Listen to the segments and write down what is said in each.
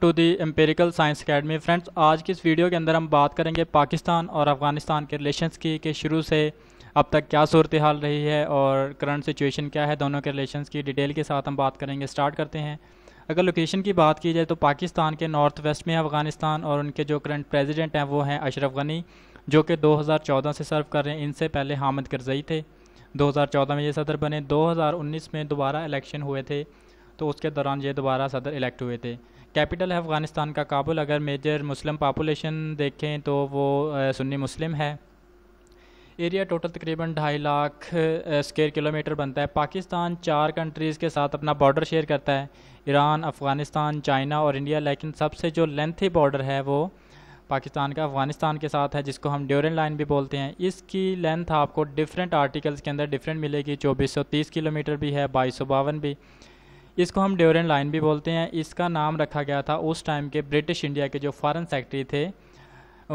to the empirical science academy friends आज की इस वीडियो के अंदर हम बात करेंगे पाकिस्तान और अफ़गानिस्तान के रिलेशंस की कि शुरू से अब तक क्या सूरत हाल रही है और करंट सिचुएशन क्या है दोनों के रिलेशंस की डिटेल के साथ हम बात करेंगे स्टार्ट करते हैं अगर लोकेशन की बात की जाए तो पाकिस्तान के नॉर्थ वेस्ट में अफ़गानिस्तान और उनके जो करंट प्रेजिडेंट हैं वो हैं अशरफ गनी जो कि चौदह से सर्व कर रहे हैं इनसे पहले हामिद करजई थे चौदह में ये सदर बने उन्नीस में दोबारा इलेक्शन हुए थे तो उसके दौरान ये दोबारा सदर इलेक्ट हुए थे कैपिटल है अफ़गानिस्तान का काबुल अगर मेजर मुस्लिम पापोलेशन देखें तो वो सुन्नी मुस्लिम है एरिया टोटल तकरीबन ढाई लाख स्क्वेयर किलोमीटर बनता है पाकिस्तान चार कंट्रीज़ के साथ अपना बॉर्डर शेयर करता है ईरान अफ़गानिस्तान चाइना और इंडिया लेकिन सबसे जो लेंथी बॉर्डर है वो पाकिस्तान का अफ़गानिस्तान के साथ है जिसको हम ड्योरन लाइन भी बोलते हैं इसकी लेंथ आपको डिफरेंट आर्टिकल्स के अंदर डिफरेंट मिलेगी चौबीस सौ तीस किलोमीटर भी है बाईस सौ बावन भी इसको हम ड्योरेंट लाइन भी बोलते हैं इसका नाम रखा गया था उस टाइम के ब्रिटिश इंडिया के जो फॉरेन सेक्रेटरी थे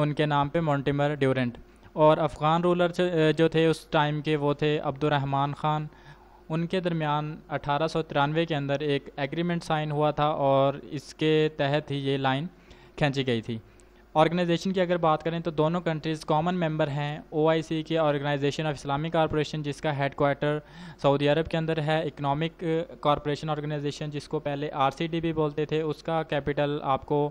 उनके नाम पे मोन्टिमर ड्योरेंट और अफ़गान रूलर जो थे उस टाइम के वो थे अब्दुलरहमान ख़ान उनके दरमियान अठारह के अंदर एक एग्रीमेंट साइन हुआ था और इसके तहत ही ये लाइन खींची गई थी ऑर्गेनाइजेशन की अगर बात करें तो दोनों कंट्रीज़ कॉमन मेंबर हैं ओआईसी के ऑर्गेनाइजेशन ऑफ इस्लामिक कॉरपोरेशन जिसका हेड क्वार्टर सऊदी अरब के अंदर है इकनॉमिक कॉरपोरेशन ऑर्गेनाइजेशन जिसको पहले आरसीडी भी बोलते थे उसका कैपिटल आपको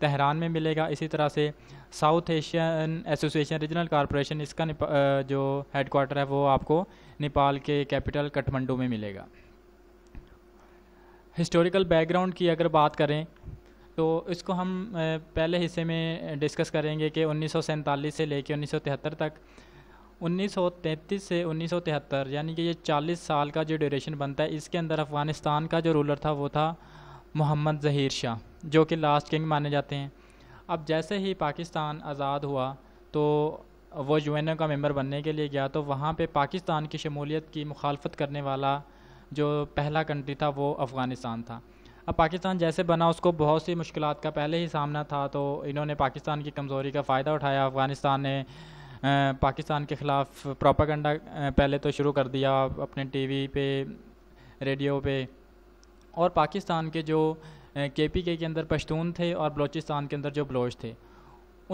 तहरान में मिलेगा इसी तरह से South Asian association regional corporation इसका uh, जो हेड क्वार्टर है वो आपको नेपाल के कैपिटल कठमंडू में मिलेगा हिस्टोरिकल बैकग्राउंड की अगर बात करें तो इसको हम पहले हिस्से में डिस्कस करेंगे कि उन्नीस से लेकर उन्नीस तक 1933 से 1973 यानी कि ये 40 साल का जो ड्यूरेशन बनता है इसके अंदर अफ़गानिस्तान का जो रूलर था वो था मोहम्मद ज़हीर शाह जो कि लास्ट किंग माने जाते हैं अब जैसे ही पाकिस्तान आज़ाद हुआ तो वो यू का मेंबर बनने के लिए गया तो वहाँ पे पाकिस्तान की शमूलियत की मुखालफत करने वाला जो पहला कंट्री था वो अफ़गानिस्तान था अब पाकिस्तान जैसे बना उसको बहुत सी मुश्किल का पहले ही सामना था तो इन्होंने पाकिस्तान की कमज़ोरी का फ़ायदा उठाया अफ़गानिस्तान ने पाकिस्तान के ख़िलाफ़ प्रोपागंडा पहले तो शुरू कर दिया अपने टीवी पे रेडियो पे और पाकिस्तान के जो के पी के के अंदर पश्तून थे और बलूचिस्तान के अंदर जो बलोच थे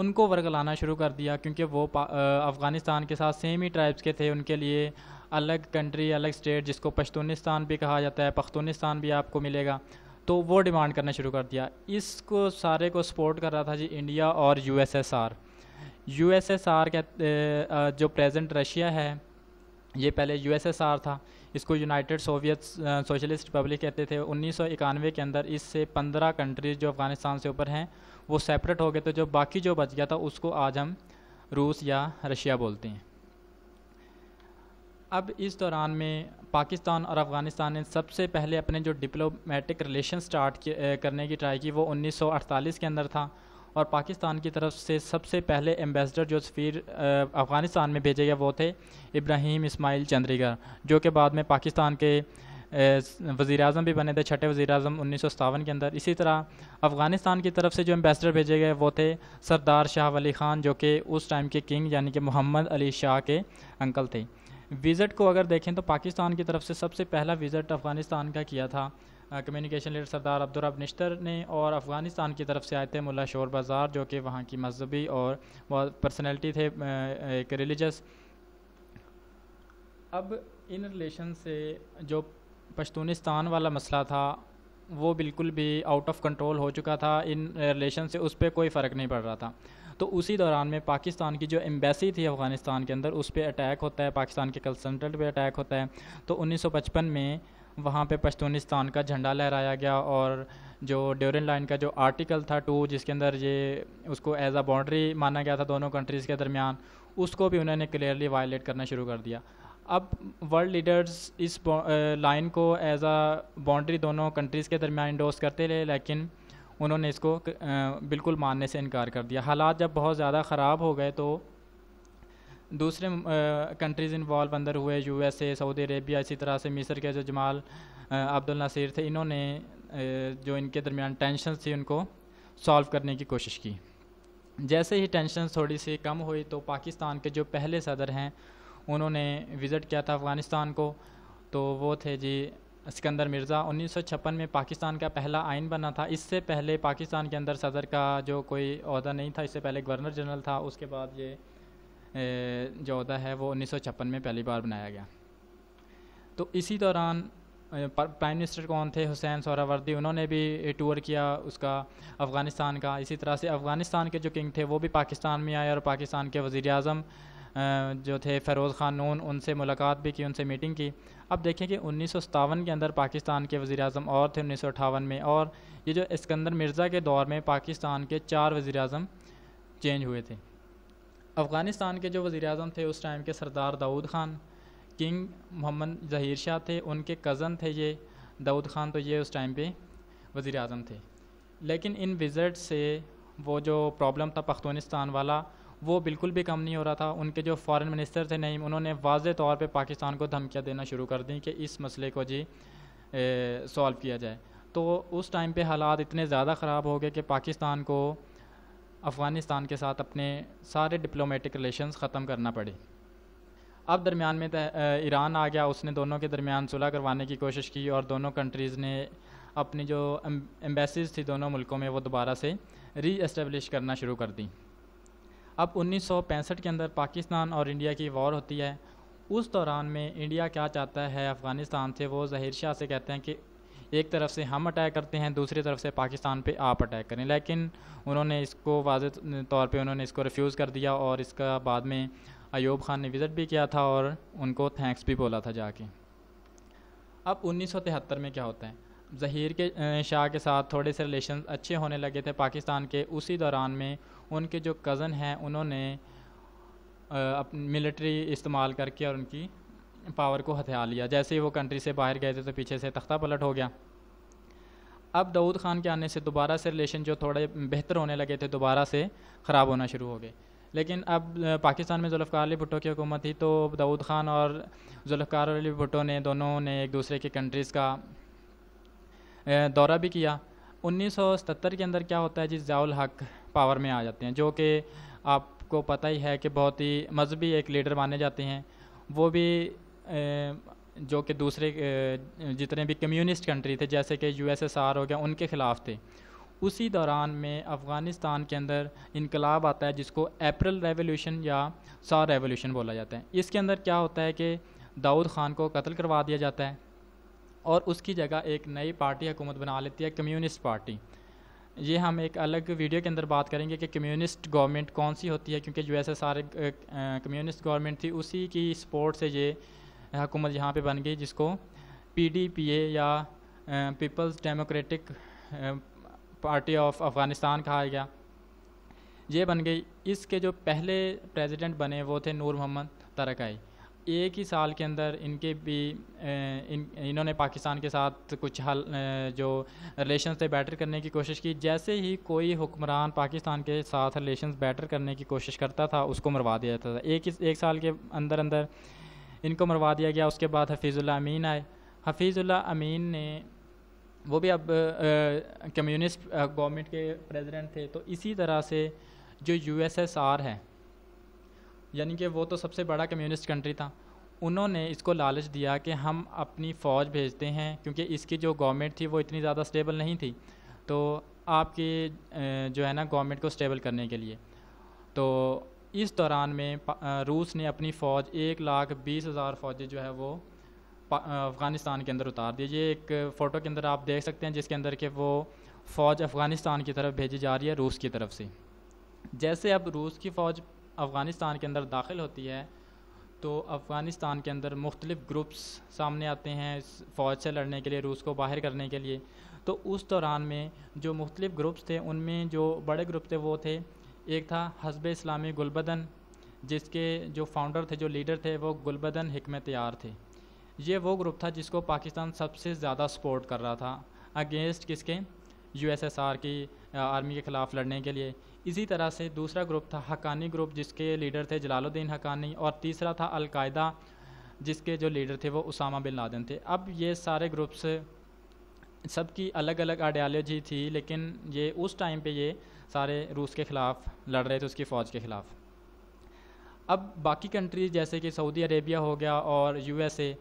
उनको वर्ग लाना शुरू कर दिया क्योंकि वो अफ़गानिस्तान के साथ सेम ही ट्राइब्स के थे उनके लिए अलग कंट्री अलग स्टेट जिसको पश्तूनिस्तान भी कहा जाता है पख्तूनिस्तान भी आपको मिलेगा तो वो डिमांड करना शुरू कर दिया इसको सारे को सपोर्ट कर रहा था जी इंडिया और यूएसएसआर यूएसएसआर का जो प्रेजेंट रशिया है ये पहले यूएसएसआर था इसको यूनाइटेड सोवियत सोशलिस्ट रिपब्लिक कहते थे उन्नीस के अंदर इससे पंद्रह कंट्रीज जो अफ़गानिस्तान से ऊपर हैं वो सेपरेट हो गए तो जो बाकी जो बच गया था उसको आज हम रूस या रशिया बोलते हैं अब इस दौरान में पाकिस्तान और अफ़गानिस्तान ने सबसे पहले अपने जो डिप्लोमेटिक रिलेशन स्टार्ट करने की ट्राई की वो 1948 के अंदर था और पाकिस्तान की तरफ से सबसे पहले एम्बेसडर जो फिर अफ़गानिस्तान में भेजे गए वो थे इब्राहिम इसमाइल चंद्रीगर जो कि बाद में पाकिस्तान के वज़ी अजम भी बने थे छठे वज़ी अजम उन्नीस के अंदर इसी तरह अफ़गानिस्तान की तरफ से जो एम्बेसडर भेजे गए वो थे सरदार शाह वली ख़ान जो कि उस टाइम के किंग यानी कि मोहम्मद अली शाह के अंकल थे विज़िट को अगर देखें तो पाकिस्तान की तरफ से सबसे पहला विज़िट अफ़गानिस्तान का किया था कम्युनिकेशन लीडर सरदार अब्दुलरब निश्तर ने और अफ़गानिस्तान की तरफ से आए थे मुला शोर बाज़ार जो कि वहाँ की मजहबी और पर्सनैलिटी थे एक रिलीजस अब इन रिलेशन से जो पश्तूनिस्तान वाला मसला था वो बिल्कुल भी आउट ऑफ कंट्रोल हो चुका था इन रिलेशन से उस पर कोई फ़र्क नहीं पड़ रहा था तो उसी दौरान में पाकिस्तान की जो एम्बेसी थी अफ़गानिस्तान के अंदर उस पर अटैक होता है पाकिस्तान के कंसल्टेंट पर अटैक होता है तो पचपन में वहाँ पर पश्तूनिस्तान का झंडा लहराया गया और जो ड्यूरिन लाइन का जो आर्टिकल था टू जिसके अंदर ये उसको एज अ बाउंड्री माना गया था दोनों कंट्रीज़ के दरमियान उसको भी उन्होंने क्लियरली वायलेट करना शुरू कर दिया अब वर्ल्ड लीडर्स इस लाइन को एज अ बाउंड्री दोनों कंट्रीज़ के दरमियान इंडोस करते रहे लेकिन उन्होंने इसको बिल्कुल मानने से इनकार कर दिया हालात जब बहुत ज़्यादा ख़राब हो गए तो दूसरे कंट्रीज़ इन्वॉल्व अंदर हुए यूएसए सऊदी अरेबिया इसी तरह से मिस्र के जो जमाल अब्दुल नसीर थे इन्होंने जो इनके दरमियान टेंशन थी उनको सॉल्व करने की कोशिश की जैसे ही टेंशन थोड़ी सी कम हुई तो पाकिस्तान के जो पहले सदर हैं उन्होंने विज़िट किया था अफ़गानिस्तान को तो वो थे जी सिकंदर मिर्ज़ा उन्नीस में पाकिस्तान का पहला आइन बना था इससे पहले पाकिस्तान के अंदर सदर का जो कोई अहदा नहीं था इससे पहले गवर्नर जनरल था उसके बाद ये जो अहदा है वो उन्नीस में पहली बार बनाया गया तो इसी दौरान प्राइम मिनिस्टर कौन थे हुसैन सौरावर्दी उन्होंने भी टूर किया उसका अफ़गानिस्तान का इसी तरह से अफ़गानिस्तान के जो किंग थे वो भी पाकिस्तान में आए और पाकिस्तान के वज़ी अजम जो थे फ़रोज़ ख़ान नून उनसे मुलाकात भी की उनसे मीटिंग की अब देखें कि उन्नीस के अंदर पाकिस्तान के वज़ी अजम और थे उन्नीस में और ये जो इसकंदर मिर्ज़ा के दौर में पाकिस्तान के चार वज़ी अजम चेंज हुए थे अफ़गानिस्तान के जो वज़ी अजम थे उस टाइम के सरदार दाऊद ख़ान किंग मोहम्मद ज़हीर शाह थे उनके कज़न थे ये दाऊद ख़ान तो ये उस टाइम पे वज़ी अजम थे लेकिन इन विज़ट से वो जो प्रॉब्लम था पख्तूनिस्तान वाला वो बिल्कुल भी कम नहीं हो रहा था उनके जो फॉरेन मिनिस्टर थे नहीं उन्होंने वाज तौर पर पाकिस्तान को धमकियाँ देना शुरू कर दी कि इस मसले को जी सॉल्व किया जाए तो उस टाइम पे हालात इतने ज़्यादा ख़राब हो गए कि पाकिस्तान को अफ़गानिस्तान के साथ अपने सारे डिप्लोमेटिक रिलेशंस ख़त्म करना पड़े अब दरमियान में ईरान आ गया उसने दोनों के दरमियान सुलह करवाने की कोशिश की और दोनों कंट्रीज़ ने अपनी जो एम्बेसीज थी दोनों मुल्कों में वो दोबारा से री एस्टेब्लिश करना शुरू कर दी अब उन्नीस के अंदर पाकिस्तान और इंडिया की वॉर होती है उस दौरान में इंडिया क्या चाहता है अफ़गानिस्तान से वो जहिर शाह से कहते हैं कि एक तरफ से हम अटैक करते हैं दूसरी तरफ से पाकिस्तान पे आप अटैक करें लेकिन उन्होंने इसको वाज तौर पे उन्होंने इसको रिफ्यूज़ कर दिया और इसका बाद में अयूब खान ने विज़िट भी किया था और उनको थैंक्स भी बोला था जाके अब उन्नीस में क्या होता है जहीर के शाह के साथ थोड़े से रिलेशन अच्छे होने लगे थे पाकिस्तान के उसी दौरान में उनके जो कज़न हैं उन्होंने अपनी मिलिट्री इस्तेमाल करके और उनकी पावर को हथियार लिया जैसे ही वो कंट्री से बाहर गए थे तो पीछे से तख्ता पलट हो गया अब दाऊद खान के आने से दोबारा से रिलेशन जो थोड़े बेहतर होने लगे थे दोबारा से ख़राब होना शुरू हो गए लेकिन अब पाकिस्तान में जुल्फ़ार अली भुट्टो की हुकूमत थी तो दाऊद खान और जुल्फ़ार अली भुट्टो ने दोनों ने एक दूसरे के कंट्रीज़ का दौरा भी किया 1977 के अंदर क्या होता है जी जाउल हक पावर में आ जाते हैं जो कि आपको पता ही है कि बहुत ही मजहबी एक लीडर माने जाते हैं वो भी जो कि दूसरे जितने भी कम्युनिस्ट कंट्री थे जैसे कि यूएसएसआर हो गया उनके ख़िलाफ़ थे उसी दौरान में अफ़गानिस्तान के अंदर इनकलाब आता है जिसको अप्रैल रेवोल्यूशन या सार रेवोल्यूशन बोला जाता है इसके अंदर क्या होता है कि दाऊद ख़ान को कत्ल करवा दिया जाता है और उसकी जगह एक नई पार्टी हुकूमत बना लेती है कम्युनिस्ट पार्टी ये हम एक अलग वीडियो के अंदर बात करेंगे कि कम्युनिस्ट गवर्नमेंट कौन सी होती है क्योंकि जो ऐसे सारे कम्युनिस्ट गवर्नमेंट थी उसी की सपोर्ट से ये हुकूमत यहाँ पे बन गई जिसको पी डी पी ए या people's democratic party of Afghanistan कहा गया ये बन गई इसके जो पहले प्रेसिडेंट बने वो थे नूर मोहम्मद तरकई एक ही साल के अंदर इनके भी इन इन्होंने पाकिस्तान के साथ कुछ हल जो रिलेशन थे बेटर करने की कोशिश की जैसे ही कोई हुक्मरान पाकिस्तान के साथ रिलेशन बेटर करने की कोशिश करता था उसको मरवा दिया जाता था एक एक साल के अंदर अंदर इनको मरवा दिया गया उसके बाद हफीज़ुल्ला अमीन आए हफीज़ुल्ला अमीन ने वो भी अब कम्युनिस्ट गवर्नमेंट के प्रेसिडेंट थे तो इसी तरह से जो यूएसएसआर है यानी कि वो तो सबसे बड़ा कम्युनिस्ट कंट्री था उन्होंने इसको लालच दिया कि हम अपनी फ़ौज भेजते हैं क्योंकि इसकी जो गवर्नमेंट थी वो इतनी ज़्यादा स्टेबल नहीं थी तो आपकी जो है ना गवर्नमेंट को स्टेबल करने के लिए तो इस दौरान में रूस ने अपनी फ़ौज एक लाख बीस हज़ार फौजी जो है वो अफ़गानिस्तान के अंदर उतार दिए ये एक फ़ोटो के अंदर आप देख सकते हैं जिसके अंदर के वो फ़ौज अफ़गानिस्तान की तरफ भेजी जा रही है रूस की तरफ से जैसे अब रूस की फ़ौज अफ़गानिस्तान के अंदर दाखिल होती है तो अफ़गानिस्तान के अंदर मुख्तलिफ़ ग्रुप्स सामने आते हैं फ़ौज से लड़ने के लिए रूस को बाहर करने के लिए तो उस दौरान में जो मुख्तलिफ़ ग्रुप्स थे उनमें जो बड़े ग्रुप थे वो थे एक था हजब इस्लामी गुलबदन जिसके जो फाउंडर थे जो लीडर थे वो गुलबदन हमत यार थे ये वो ग्रुप था जिसको पाकिस्तान सबसे ज़्यादा सपोर्ट कर रहा था अगेंस्ट किसके यूएसएसआर की आर्मी के ख़िलाफ़ लड़ने के लिए इसी तरह से दूसरा ग्रुप था हकानी ग्रुप जिसके लीडर थे जलालुद्दीन हकानी और तीसरा था अलकायदा जिसके जो लीडर थे वो उसामा बिन लादेन थे अब ये सारे ग्रुप्स सबकी अलग अलग आइडियालॉजी थी लेकिन ये उस टाइम पे ये सारे रूस के ख़िलाफ़ लड़ रहे थे उसकी फ़ौज के ख़िलाफ़ अब बाकी कंट्रीज़ जैसे कि सऊदी अरेबिया हो गया और यूएसए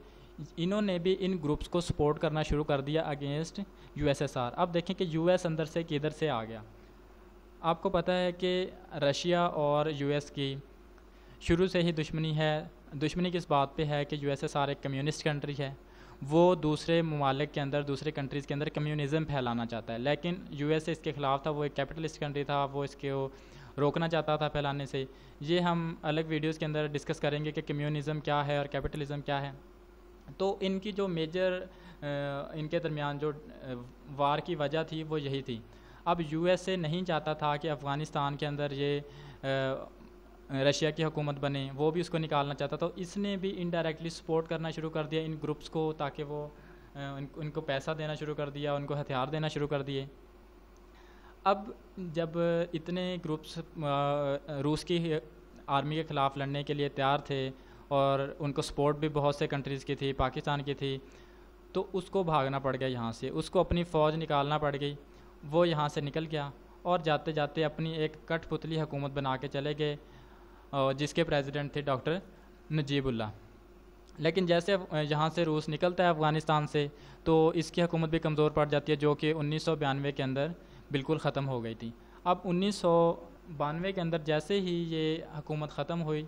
इन्होंने भी इन ग्रुप्स को सपोर्ट करना शुरू कर दिया अगेंस्ट यूएसएसआर अब देखें कि यूएस अंदर से किधर से आ गया आपको पता है कि रशिया और यूएस की शुरू से ही दुश्मनी है दुश्मनी किस बात पे है कि यूएसए सारे कम्युनिस्ट कंट्री है वो दूसरे ममालिक के अंदर दूसरे कंट्रीज़ के अंदर कम्यूनिज़म फैलाना चाहता है लेकिन यूएसए इसके ख़िलाफ़ था वो एक कैपिटलिस्ट कंट्री था वो इसके रोकना चाहता था फैलाने से ये हम अलग वीडियोस के अंदर डिस्कस करेंगे कि कम्यूनिज़म क्या है और कैपिटलिज़म क्या है तो इनकी जो मेजर इनके दरमियान जो वार की वजह थी वो यही थी अब यूएसए नहीं चाहता था कि अफ़गानिस्तान के अंदर ये रशिया की हुकूमत बने वो भी उसको निकालना चाहता था तो इसने भी इनडायरेक्टली सपोर्ट करना शुरू कर दिया इन ग्रुप्स को ताकि वो उनको पैसा देना शुरू कर दिया उनको हथियार देना शुरू कर दिए अब जब इतने ग्रुप्स रूस की आर्मी के ख़िलाफ़ लड़ने के लिए तैयार थे और उनको सपोर्ट भी बहुत से कंट्रीज़ की थी पाकिस्तान की थी तो उसको भागना पड़ गया यहाँ से उसको अपनी फ़ौज निकालना पड़ गई वो यहाँ से निकल गया और जाते जाते अपनी एक कठपुतली हुकूमत बना के चले गए जिसके प्रेसिडेंट थे डॉक्टर नजीबुल्ला लेकिन जैसे यहाँ से रूस निकलता है अफ़गानिस्तान से तो इसकी हुकूमत भी कमज़ोर पड़ जाती है जो कि उन्नीस के अंदर बिल्कुल ख़त्म हो गई थी अब उन्नीस के अंदर जैसे ही ये हुकूमत ख़त्म हुई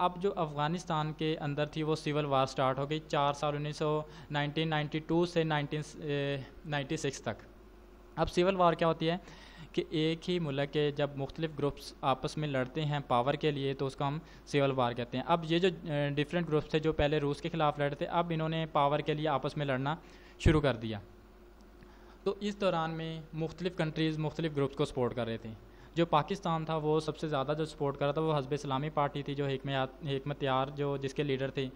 अब जो अफ़गानिस्तान के अंदर थी वो सिविल वार स्टार्ट हो गई चार साल उन्नीस से 1996 तक अब सिविल वार क्या होती है कि एक ही मुल्क के जब मुख्तलिफ ग्रुप्स आपस में लड़ते हैं पावर के लिए तो उसको हम सिविल वार कहते हैं अब ये जो डिफरेंट ग्रुप्स थे जो पहले रूस के ख़िलाफ़ लड़े थे अब इन्होंने पावर के लिए आपस में लड़ना शुरू कर दिया तो इस दौरान में मुख्तलिफ़ कंट्रीज़ मुख्तलिफ़ ग्रुप्स को सपोर्ट कर रहे थे जो पाकिस्तान था वो सबसे ज़्यादा जो सपोर्ट कर रहा था वो हजब इस्लामी पार्टी थी जो हमत यार जो जिसके लीडर थे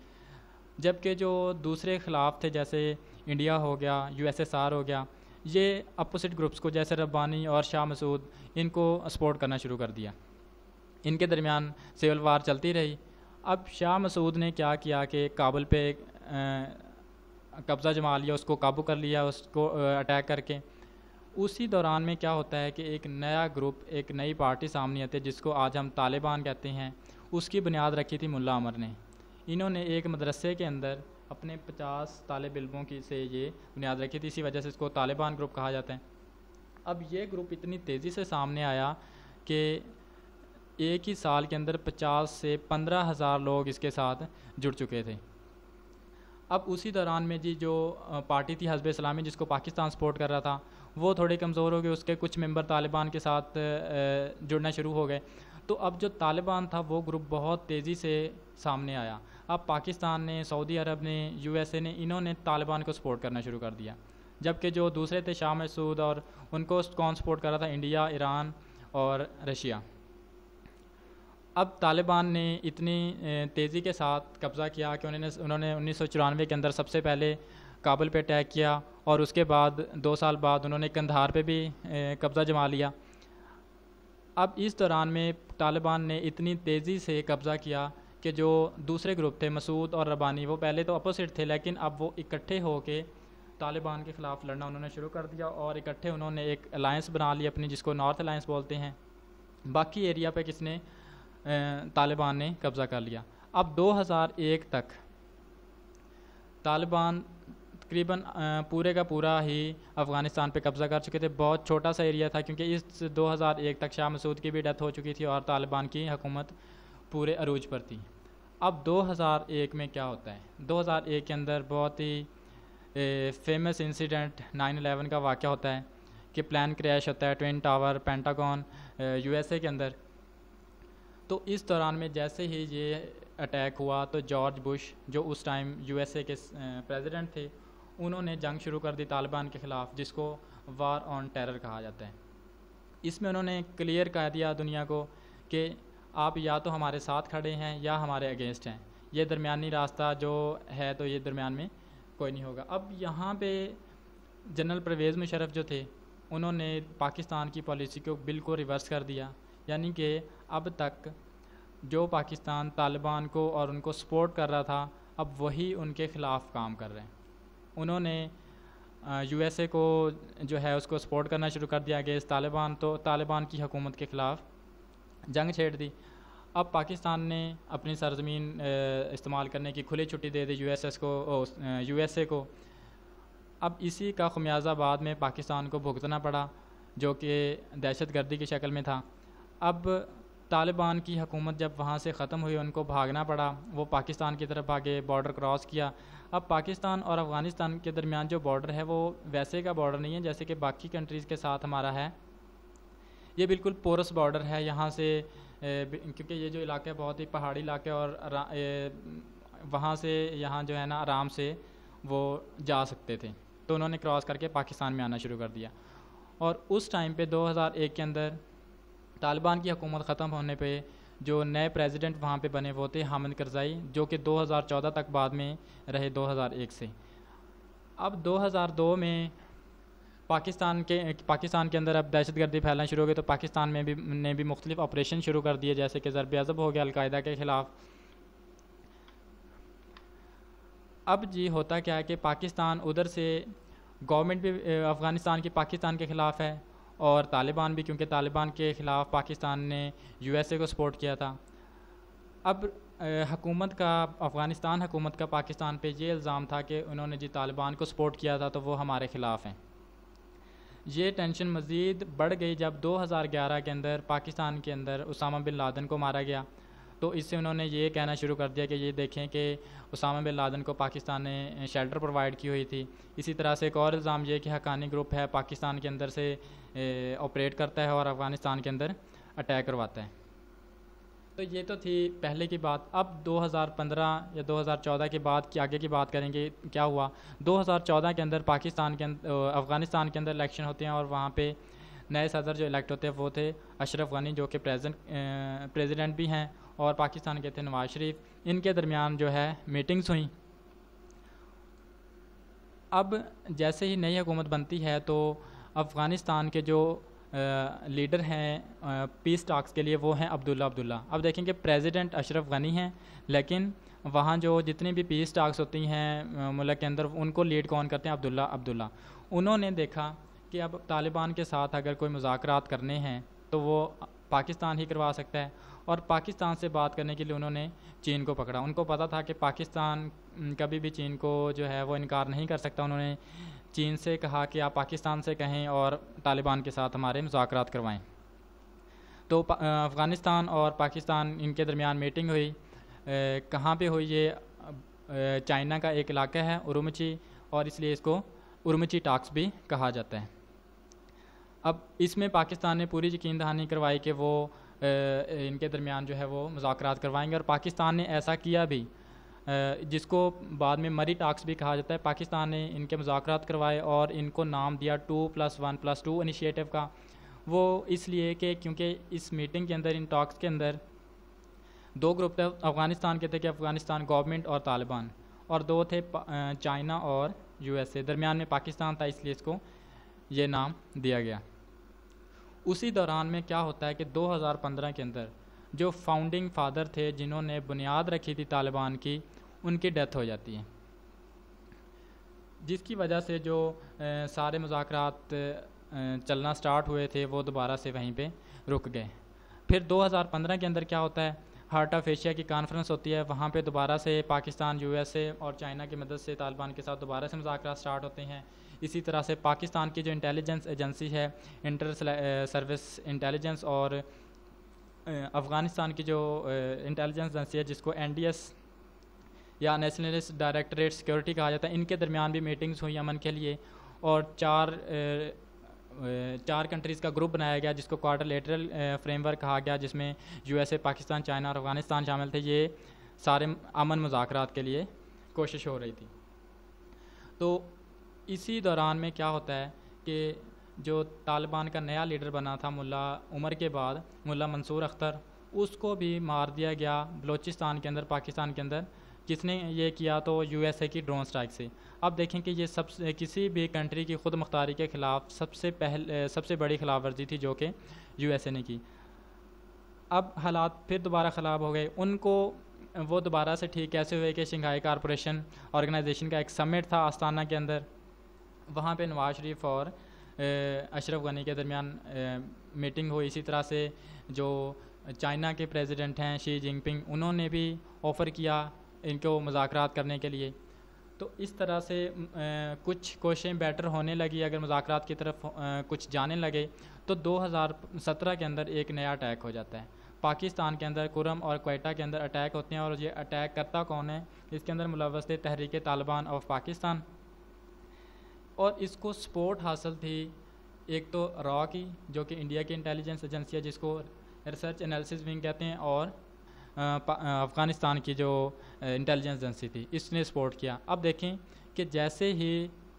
जबकि जो दूसरे ख़िलाफ़ थे जैसे इंडिया हो गया यू हो गया ये अपोजिट ग्रुप्स को जैसे रब्बानी और शाह मसूद इनको सपोर्ट करना शुरू कर दिया इनके दरमियान सिविल वार चलती रही अब शाह मसूद ने क्या किया कि काबुल पे कब्ज़ा जमा लिया उसको काबू कर लिया उसको अटैक करके उसी दौरान में क्या होता है कि एक नया ग्रुप एक नई पार्टी सामने आती है जिसको आज हम तालिबान कहते हैं उसकी बुनियाद रखी थी मुल्ला अमर ने इन्होंने एक मदरसे के अंदर अपने पचास तालब इलमों की से ये बुनियाद रखी थी इसी वजह से इसको तालिबान ग्रुप कहा जाता है अब ये ग्रुप इतनी तेज़ी से सामने आया कि एक ही साल के अंदर पचास से पंद्रह हज़ार लोग इसके साथ जुड़ चुके थे अब उसी दौरान में जी जो पार्टी थी हजब इस्लामी जिसको पाकिस्तान सपोर्ट कर रहा था वो थोड़े कमज़ोर हो गए उसके कुछ मेंबर तालिबान के साथ जुड़ना शुरू हो गए तो अब जो तालिबान था वो ग्रुप बहुत तेज़ी से सामने आया अब पाकिस्तान ने सऊदी अरब ने यूएसए ने इन्होंने तालिबान को सपोर्ट करना शुरू कर दिया जबकि जो दूसरे थे शाह मसूद और उनको कौन सपोर्ट कर रहा था इंडिया ईरान और रशिया अब तालिबान ने इतनी तेज़ी के साथ कब्ज़ा किया कि उन्होंने उन्होंने उन्नीस के अंदर सबसे पहले काबुल पे अटैक किया और उसके बाद दो साल बाद उन्होंने कंधार पे भी कब्ज़ा जमा लिया अब इस दौरान में तालिबान ने इतनी तेज़ी से कब्ज़ा किया के जो दूसरे ग्रुप थे मसूद और रबानी वो पहले तो अपोजिट थे लेकिन अब वो इकट्ठे होके तालिबान के ख़िलाफ़ लड़ना उन्होंने शुरू कर दिया और इकट्ठे उन्होंने एक अलायंस बना ली अपनी जिसको नॉर्थ अलायंस बोलते हैं बाकी एरिया पे किसने तालिबान ने कब्ज़ा कर लिया अब 2001 तक तालिबान तकरीबन पूरे का पूरा ही अफ़गानिस्तान पे कब्ज़ा कर चुके थे बहुत छोटा सा एरिया था क्योंकि इस 2001 तक शाह मसूद की भी डेथ हो चुकी थी और तालिबान की हुकूमत पूरे अरूज पर थी अब 2001 में क्या होता है 2001 के अंदर बहुत ही फेमस इंसिडेंट 9/11 का वाक़ होता है कि प्लान क्रैश होता है ट्विन टावर पेंटागन यूएसए के अंदर तो इस दौरान में जैसे ही ये अटैक हुआ तो जॉर्ज बुश जो उस टाइम यूएसए के प्रेसिडेंट थे उन्होंने जंग शुरू कर दी तालिबान के ख़िलाफ़ जिसको वार ऑन टेरर कहा जाता है इसमें उन्होंने क्लियर कह दिया दुनिया को कि आप या तो हमारे साथ खड़े हैं या हमारे अगेंस्ट हैं ये दरमियानी रास्ता जो है तो ये दरमियान में कोई नहीं होगा अब यहाँ पे जनरल परवेज़ मुशरफ जो थे उन्होंने पाकिस्तान की पॉलिसी को बिल को रिवर्स कर दिया यानी कि अब तक जो पाकिस्तान तालिबान को और उनको सपोर्ट कर रहा था अब वही उनके ख़िलाफ़ काम कर रहे हैं उन्होंने यूएसए को जो है उसको सपोर्ट करना शुरू कर दिया गया इस तालिबान तो तालिबान की हुकूमत के ख़िलाफ़ जंग छेड़ दी अब पाकिस्तान ने अपनी सरजमीन इस्तेमाल करने की खुली छुट्टी दे दी यूएसएस को यू ए को अब इसी का खमियाजा बाद में पाकिस्तान को भुगतना पड़ा जो कि दहशत गर्दी की शक्ल में था अब तालिबान की हुकूमत जब वहाँ से ख़त्म हुई उनको भागना पड़ा वो पाकिस्तान की तरफ भागे बॉर्डर क्रॉस किया अब पाकिस्तान और अफ़गानिस्तान के दरमियान जो बॉर्डर है वो वैसे का बॉर्डर नहीं है जैसे कि बाकी कंट्रीज़ के साथ हमारा है ये बिल्कुल पोरस बॉर्डर है यहाँ से क्योंकि ये जो इलाका है बहुत ही पहाड़ी इलाके और वहाँ से यहाँ जो है ना आराम से वो जा सकते थे तो उन्होंने क्रॉस करके पाकिस्तान में आना शुरू कर दिया और उस टाइम पे 2001 के अंदर तालिबान की हुकूमत ख़त्म होने पे जो नए प्रेसिडेंट वहाँ पे बने वो थे हामिद करजाई जो कि 2014 तक बाद में रहे 2001 से अब 2002 में पाकिस्तान के पाकिस्तान के अंदर अब दहशत गर्दी फैलना शुरू हो गई तो पाकिस्तान में भी ने भी मुख्तलिफ ऑपरेशन शुरू कर दिए जैसे कि ज़रब अज़ब हो गया अलकायदा के ख़िलाफ़ अब जी होता क्या है कि पाकिस्तान उधर से गवर्नमेंट भी अफ़गानिस्तान की पाकिस्तान के ख़िलाफ़ है और तालिबान भी क्योंकि तालिबान के ख़िलाफ़ पाकिस्तान ने यूएसए को सपोर्ट किया था अब हकूमत का अफ़गानिस्तान हकूमत का पाकिस्तान पे ये इल्ज़ाम था कि उन्होंने जी तालिबान को सपोर्ट किया था तो वो हमारे ख़िलाफ़ हैं ये टेंशन मज़ीद बढ़ गई जब 2011 के अंदर पाकिस्तान के अंदर उसामा बिन लादन को मारा गया तो इससे उन्होंने ये कहना शुरू कर दिया कि ये देखें कि उसामा बिन लादन को पाकिस्तान ने शेल्टर प्रोवाइड की हुई थी इसी तरह से एक और इल्ज़ाम ये कि हकानी ग्रुप है पाकिस्तान के अंदर से ऑपरेट करता है और अफ़गानिस्तान के अंदर अटैक करवाता है तो ये तो थी पहले की बात अब 2015 या 2014 के बाद की आगे की बात करेंगे क्या हुआ 2014 के अंदर पाकिस्तान के अफ़गानिस्तान के अंदर इलेक्शन होते हैं और वहाँ पे नए सदर जो इलेक्ट होते हैं वो थे अशरफ गनी जो कि प्रेजेंट प्रेसिडेंट भी हैं और पाकिस्तान के थे नवाज शरीफ इनके दरमियान जो है मीटिंग्स हुई अब जैसे ही नई हुकूमत बनती है तो अफ़गानिस्तान के जो लीडर हैं पीस टाक्स के लिए वो हैं अब्दुल्ला अब्दुल्ला अब देखेंगे प्रेसिडेंट अशरफ गनी हैं लेकिन वहाँ जो जितनी भी पीस टाक्स होती हैं मुल्क के अंदर उनको लीड कौन करते हैं अब्दुल्ला अब्दुल्ला उन्होंने देखा कि अब तालिबान के साथ अगर कोई मुजाकर करने हैं तो वो पाकिस्तान ही करवा सकता है और पाकिस्तान से बात करने के लिए उन्होंने चीन को पकड़ा उनको पता था कि पाकिस्तान कभी भी चीन को जो है वो इनकार नहीं कर सकता उन्होंने चीन से कहा कि आप पाकिस्तान से कहें और तालिबान के साथ हमारे मुजाकर करवाएँ तो अफ़गानिस्तान और पाकिस्तान इनके दरमियान मीटिंग हुई कहाँ पे हुई ये चाइना का एक इलाका है उर्मची और इसलिए इसको उर्मची टाक्स भी कहा जाता है अब इसमें पाकिस्तान ने पूरी यकीन दहानी करवाई कि वो इनके दरमियान जो है वो मुजाकर करवाएंगे और पाकिस्तान ने ऐसा किया भी जिसको बाद में मरी टाक्स भी कहा जाता है पाकिस्तान ने इनके मुजाकर करवाए और इनको नाम दिया two plus one plus two initiative का वो इसलिए कि क्योंकि इस मीटिंग के अंदर इन टॉक्स के अंदर दो ग्रुप थे अफ़गानिस्तान के थे कि अफ़गानिस्तान गवर्नमेंट और तालिबान और दो थे चाइना और यूएसए दरमियान में पाकिस्तान था इसलिए इसको ये नाम दिया गया उसी दौरान में क्या होता है कि 2015 के अंदर जो फाउंडिंग फादर थे जिन्होंने बुनियाद रखी थी तालिबान की उनकी डेथ हो जाती है जिसकी वजह से जो सारे मुजाकर चलना स्टार्ट हुए थे वो दोबारा से वहीं पे रुक गए फिर 2015 के अंदर क्या होता है हार्ट ऑफ एशिया की कॉन्फ्रेंस होती है वहाँ पे दोबारा से पाकिस्तान यूएसए और चाइना की मदद से तालिबान के साथ दोबारा से मुजाकर स्टार्ट होते हैं इसी तरह से पाकिस्तान की जो इंटेलिजेंस एजेंसी है इंटर सर्विस इंटेलिजेंस और अफ़गानिस्तान की जो इंटेलिजेंस एजेंसी है जिसको एन या नेशनलिस्ट डायरेक्टरेट सिक्योरिटी कहा जाता है इनके दरमियान भी मीटिंग्स हुई अमन के लिए और चार चार कंट्रीज़ का ग्रुप बनाया गया जिसको क्वार्टर लेटरल फ्रेमवर्क कहा गया जिसमें यूएसए पाकिस्तान चाइना और अफगानिस्तान शामिल थे ये सारे अमन मुजाकर के लिए कोशिश हो रही थी तो इसी दौरान में क्या होता है कि जो तालिबान का नया लीडर बना था मुल्ला उमर के बाद मुल्ला मंसूर अख्तर उसको भी मार दिया गया बलोचिस्तान के अंदर पाकिस्तान के अंदर किसने ये किया तो यूएसए की ड्रोन स्ट्राइक से अब देखें कि ये सब किसी भी कंट्री की खुद मुख्तारी के ख़िलाफ़ सबसे पहले सबसे बड़ी खिलाफ वर्जी थी जो कि यूएसए ने की अब हालात फिर दोबारा ख़राब हो गए उनको वो दोबारा से ठीक कैसे हुए कि शंघाई कारपोरेशन ऑर्गेनाइजेशन का एक समिट था आस्ताना के अंदर वहाँ पर नवाज शरीफ और अशरफ गनी के दरमियान मीटिंग हुई इसी तरह से जो चाइना के प्रेसिडेंट हैं शी जिनपिंग उन्होंने भी ऑफ़र किया इनको मुजाकरात करने के लिए तो इस तरह से आ, कुछ कोशें बेटर होने लगी अगर मुजाकर की तरफ आ, कुछ जाने लगे तो 2017 के अंदर एक नया अटैक हो जाता है पाकिस्तान के अंदर कुरम और कोयटा के अंदर अटैक होते हैं और ये अटैक करता कौन है इसके अंदर मुलवस्त तहरीक तालिबान ऑफ पाकिस्तान और इसको सपोर्ट हासिल थी एक तो रॉ की जो कि इंडिया की इंटेलिजेंस एजेंसी है जिसको रिसर्च एनालिसिस विंग कहते हैं और अफ़गानिस्तान की जो इंटेलिजेंस एजेंसी थी इसने सपोर्ट किया अब देखें कि जैसे ही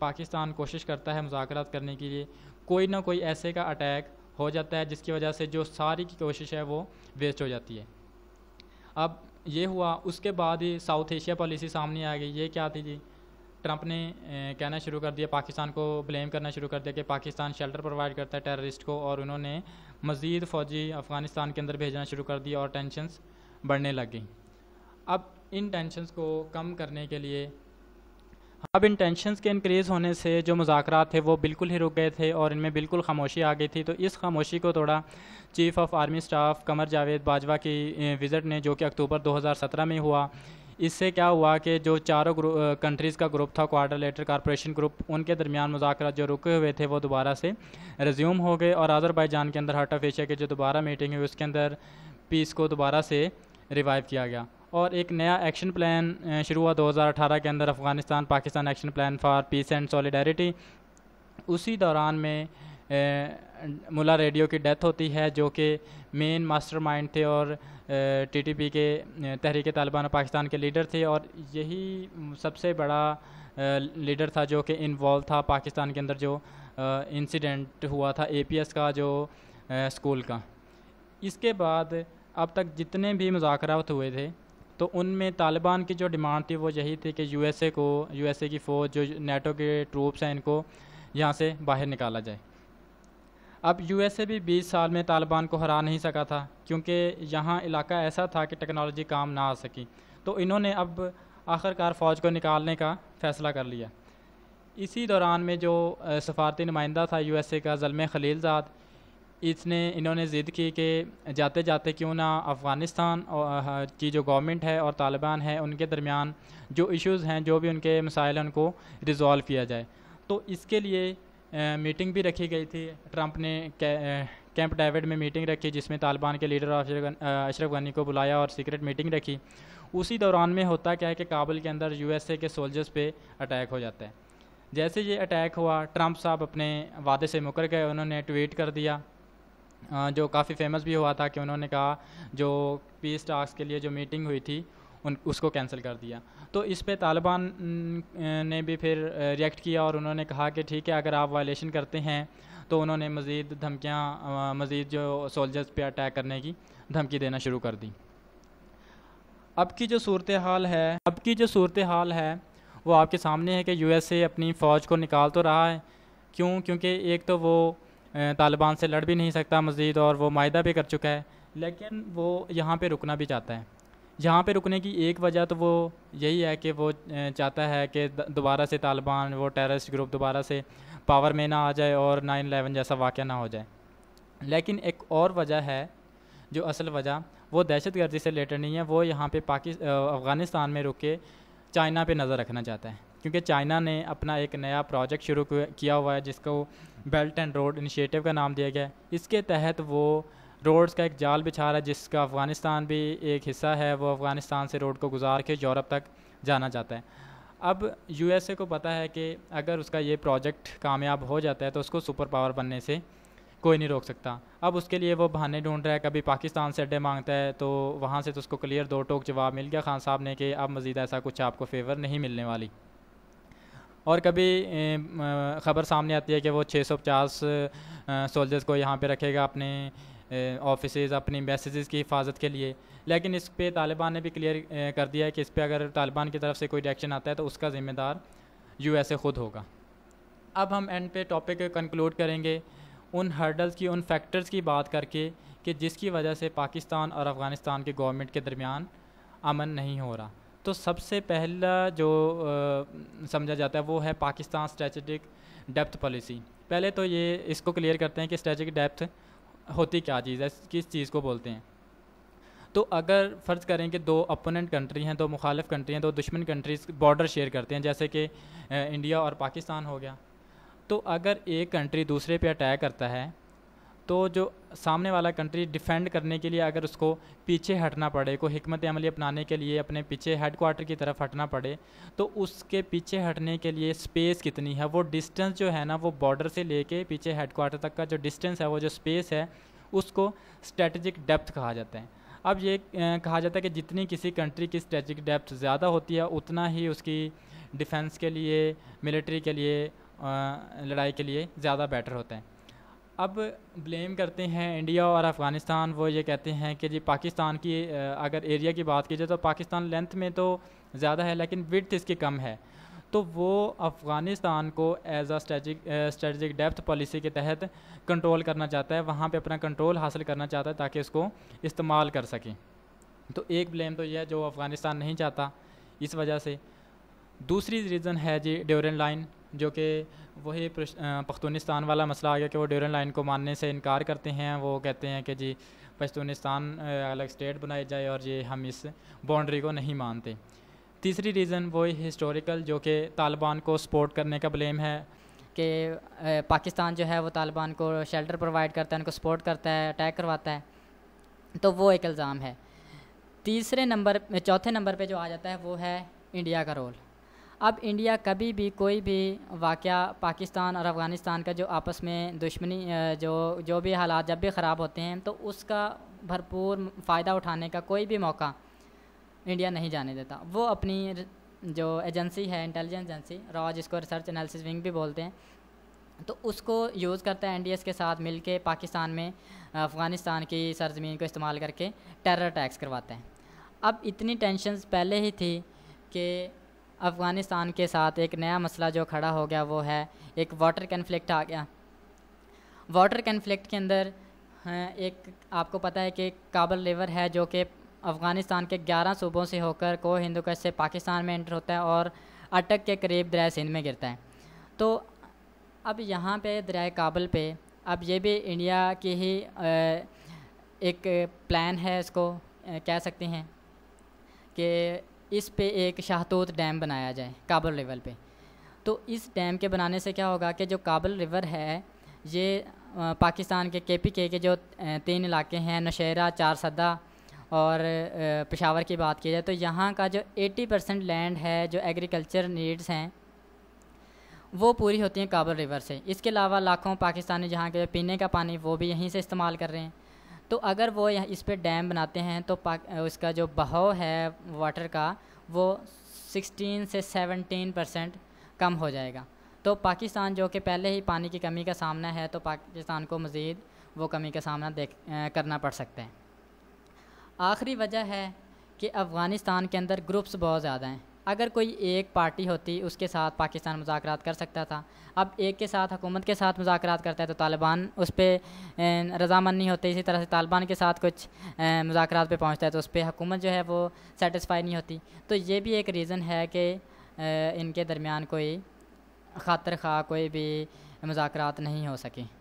पाकिस्तान कोशिश करता है मुजात करने के लिए कोई ना कोई ऐसे का अटैक हो जाता है जिसकी वजह से जो सारी की कोशिश है वो वेस्ट हो जाती है अब ये हुआ उसके बाद ही साउथ एशिया पॉलिसी सामने आ गई ये क्या थी जी ट्रंप ने कहना शुरू कर दिया पाकिस्तान को ब्लेम करना शुरू कर दिया कि पाकिस्तान शेल्टर प्रोवाइड करता है टेररिस्ट को और उन्होंने मज़ीद फ़ौजी अफ़गानिस्तान के अंदर भेजना शुरू कर दिया और टेंशनस बढ़ने लगी अब इन टेंशनस को कम करने के लिए अब इन टेंशनस के इनक्रीज़ होने से जो मुजाकरात थे वो बिल्कुल ही रुक गए थे और इनमें बिल्कुल खामोशी आ गई थी तो इस खामोशी को थोड़ा chief of army staff Qamar Javed Bajwa की विज़िट ने जो कि अक्टूबर 2017 में हुआ इससे क्या हुआ कि जो चारों कंट्रीज़ का ग्रुप था क्वार्टर लेटर कॉरपोरेशन ग्रुप उनके दरमियान मुजाकर जो रुके हुए थे वो दोबारा से रिज्यूम हो गए और आज़रबाईजान के अंदर हार्ट ऑफ एशिया की जो दोबारा मीटिंग हुई उसके अंदर पीस को दोबारा से रिवाइव किया गया और एक नया एक्शन प्लान शुरू हुआ 2018 के अंदर Afghanistan Pakistan action plan for peace and solidarity उसी दौरान में मुला रेडियो की डेथ होती है जो कि मेन मास्टरमाइंड थे और टीटीपी के तहरीक तालिबान पाकिस्तान के लीडर थे और यही सबसे बड़ा लीडर था जो कि इन्वॉल्व था पाकिस्तान के अंदर जो इंसिडेंट हुआ था एपीएस का जो स्कूल का इसके बाद अब तक जितने भी मुजात हुए थे तो उनमें तालिबान की जो डिमांड थी वो यही थी कि यूएसए को यूएसए की फ़ौज जो नेटो के ट्रूप्स हैं इनको यहाँ से बाहर निकाला जाए अब यूएसए भी 20 साल में तालिबान को हरा नहीं सका था क्योंकि यहाँ इलाका ऐसा था कि टेक्नोलॉजी काम ना आ सकी तो इन्होंने अब आखिरकार फ़ौज को निकालने का फ़ैसला कर लिया इसी दौरान में जो सफारती नुमाइंदा था ए का जलम खलीलजाद इसने इन्होंने ज़िद की कि जाते जाते क्यों ना अफ़गानिस्तान की जो गवर्नमेंट है और तालिबान है उनके दरमियान जो इश्यूज़ हैं जो भी उनके मसाइल हैं उनको रिज़ॉल्व किया जाए तो इसके लिए आ, मीटिंग भी रखी गई थी ट्रंप ने कैंप डेविड में मीटिंग रखी जिसमें तालिबान के लीडर अशरफ गनी को बुलाया और सीक्रेट मीटिंग रखी उसी दौरान में होता क्या है कि काबुल के अंदर यूएसए के सोल्जर्स पे अटैक हो जाता है जैसे ये अटैक हुआ ट्रंप साहब अपने वादे से मुकर गए उन्होंने ट्वीट कर दिया जो काफ़ी फेमस भी हुआ था कि उन्होंने कहा जो पीस टास्क के लिए जो मीटिंग हुई थी उन उसको कैंसिल कर दिया तो इस पे तालिबान ने भी फिर रिएक्ट किया और उन्होंने कहा कि ठीक है अगर आप वायलेशन करते हैं तो उन्होंने मज़ीद धमकियाँ मज़ीद जो सोल्जर्स पे अटैक करने की धमकी देना शुरू कर दी अब की जो सूरत हाल है अब की जो सूरत हाल है वो आपके सामने है कि यूएसए अपनी फ़ौज को निकाल तो रहा है क्यों क्योंकि एक तो वो तालिबान से लड़ भी नहीं सकता मज़ीद और वो माहा भी कर चुका है लेकिन वो यहाँ पर रुकना भी चाहता है यहाँ पे रुकने की एक वजह तो वो यही है कि वो चाहता है कि दोबारा से तालिबान वो टेररिस्ट ग्रुप दोबारा से पावर में ना आ जाए और नाइन अलेवन जैसा वाक़ ना हो जाए लेकिन एक और वजह है जो असल वजह वो दहशत गर्दी से रिलेटेड नहीं है वो यहाँ पे पाकिस्तान अफ़गानिस्तान में रुक के चाइना पे नज़र रखना चाहता है क्योंकि चाइना ने अपना एक नया प्रोजेक्ट शुरू किया हुआ है जिसको बेल्ट एंड रोड इनिशिएटिव का नाम दिया गया है इसके तहत वो रोड्स का एक जाल बिछा रहा है जिसका अफ़गानिस्तान भी एक हिस्सा है वो अफ़गानिस्तान से रोड को गुजार के यूरोप तक जाना जाता है अब ए को पता है कि अगर उसका ये प्रोजेक्ट कामयाब हो जाता है तो उसको सुपर पावर बनने से कोई नहीं रोक सकता अब उसके लिए वो बहाने ढूंढ रहा है कभी पाकिस्तान से अड्डे मांगता है तो वहाँ से तो उसको क्लियर दो टोक जवाब मिल गया खान साहब ने कि अब मज़ीद ऐसा कुछ आपको फेवर नहीं मिलने वाली और कभी ख़बर सामने आती है कि वो छः सौ पचास सोल्जर्स को यहाँ पे रखेगा अपने ऑफिस अपनी मैसेज़ की हिफाजत के लिए लेकिन इस पर तालिबान ने भी क्लियर कर दिया है कि इस पर अगर तालिबान की तरफ से कोई डेक्शन आता है तो उसका ज़िम्मेदार यू ख़ुद होगा अब हम एंड पे टॉपिक कंक्लूड करेंगे उन हर्डल्स की उन फैक्टर्स की बात करके कि जिसकी वजह से पाकिस्तान और अफ़गानिस्तान के गवर्नमेंट के दरमियान अमन नहीं हो रहा तो सबसे पहला जो आ, समझा जाता है वो है पाकिस्तान स्ट्रेटजिक डेप्थ पॉलिसी पहले तो ये इसको क्लियर करते हैं कि स्ट्रेटजिक डेप्थ होती क्या चीज़ है किस चीज़ को बोलते हैं तो अगर फ़र्ज़ करें कि दो अपोनेंट कंट्री हैं दो मुखालफ कंट्री हैं दो दुश्मन कंट्रीज़ बॉर्डर शेयर करते हैं जैसे कि इंडिया और पाकिस्तान हो गया तो अगर एक कंट्री दूसरे पे अटैक करता है तो जो सामने वाला कंट्री डिफेंड करने के लिए अगर उसको पीछे हटना पड़े को हमत अमली अपनाने के लिए अपने पीछे हेडकोार्टर की तरफ हटना पड़े तो उसके पीछे हटने के लिए स्पेस कितनी है वो डिस्टेंस जो है ना वो बॉर्डर से लेके पीछे हेडकोार्टर तक का जो डिस्टेंस है वो जो स्पेस है उसको स्ट्रेटजिक डेप्थ कहा जाता है अब ये कहा जाता है कि जितनी किसी कंट्री की स्ट्रेटजिक डेप्थ ज़्यादा होती है उतना ही उसकी डिफेंस के लिए मिलिट्री के लिए लड़ाई के लिए ज़्यादा बेटर होता है अब ब्लेम करते हैं इंडिया और अफ़गानिस्तान वो ये कहते हैं कि जी पाकिस्तान की अगर एरिया की बात की जाए तो पाकिस्तान लेंथ में तो ज़्यादा है लेकिन विथ इसकी कम है तो वो अफ़गानिस्तान को as a strategic strategic depth policy के तहत कंट्रोल करना चाहता है वहाँ पे अपना कंट्रोल हासिल करना चाहता है ताकि उसको इस्तेमाल कर सकें तो एक ब्लेम तो यह है जो अफ़गानिस्तान नहीं चाहता इस वजह से दूसरी रीज़न है जी ड्योरेंट लाइन जो कि वही पख्तूनिस्तान वाला मसला आ गया कि वो ड्यूरन लाइन को मानने से इनकार करते हैं वो कहते हैं कि जी पश्तूनिस्तान अलग स्टेट बनाई जाए और ये हम इस बाउंड्री को नहीं मानते तीसरी रीज़न वही हिस्टोरिकल जो कि तालिबान को सपोर्ट करने का ब्लेम है कि पाकिस्तान जो है वो तालिबान को शेल्टर प्रोवाइड करता है उनको सपोर्ट करता है अटैक करवाता है तो वो एक इल्ज़ाम है तीसरे नंबर चौथे नंबर पे जो आ जाता है वो है इंडिया का रोल अब इंडिया कभी भी कोई भी वाक़ पाकिस्तान और अफ़गानिस्तान का जो आपस में दुश्मनी जो जो भी हालात जब भी ख़राब होते हैं तो उसका भरपूर फ़ायदा उठाने का कोई भी मौका इंडिया नहीं जाने देता वो अपनी जो एजेंसी है इंटेलिजेंस एजेंसी रॉ जिसको रिसर्च एनालिसिस विंग भी बोलते हैं तो उसको यूज़ करता है एनडीएस के साथ मिलके पाकिस्तान में अफ़गानिस्तान की सरजमीन को इस्तेमाल करके टेरर अटैक्स करवाते हैं अब इतनी टेंशनस पहले ही थी कि अफ़गानिस्तान के साथ एक नया मसला जो खड़ा हो गया वो है एक वाटर कन्फ्लिक्ट आ गया वाटर कन्फ्लिक्ट के अंदर हाँ, एक आपको पता है कि काबल रिवर है जो कि अफ़गानिस्तान के 11 सूबों से होकर को हिंदुकश से पाकिस्तान में एंटर होता है और अटक के करीब दरिया सिंध में गिरता है तो अब यहाँ पे दरिया काबल पे अब ये भी इंडिया की ही एक प्लान है इसको कह सकते हैं कि इस पे एक शाहतूत डैम बनाया जाए काबल रिवर पे तो इस डैम के बनाने से क्या होगा कि जो काबल रिवर है ये पाकिस्तान के के पी के के जो तीन इलाके हैं नशेरा चार सदा और पेशावर की बात की जाए तो यहाँ का जो 80 परसेंट लैंड है जो एग्रीकल्चर नीड्स हैं वो पूरी होती हैं काबल रिवर से इसके अलावा लाखों पाकिस्तानी जहाँ के पीने का पानी वो भी यहीं से इस्तेमाल कर रहे हैं तो अगर वो इस पर डैम बनाते हैं तो उसका जो बहाव है वाटर का वो 16 से 17 परसेंट कम हो जाएगा तो पाकिस्तान जो कि पहले ही पानी की कमी का सामना है तो पाकिस्तान को मज़ीद वो कमी का सामना देख करना पड़ सकता है आखिरी वजह है कि अफ़गानिस्तान के अंदर ग्रुप्स बहुत ज़्यादा हैं अगर कोई एक पार्टी होती उसके साथ पाकिस्तान मुजाकर कर सकता था अब एक के साथ हुकूमत के साथ मुजाकर करता है तो तालिबान उस पर रजामंद नहीं होते इसी तरह से तालिबान के साथ कुछ मुजाकर पर पहुँचता है तो उस पर हुकूमत जो है वो सेटिसफाई नहीं होती तो ये भी एक रीज़न है कि इनके दरमियान कोई खातर खा कोई भी मुजाकर नहीं हो सके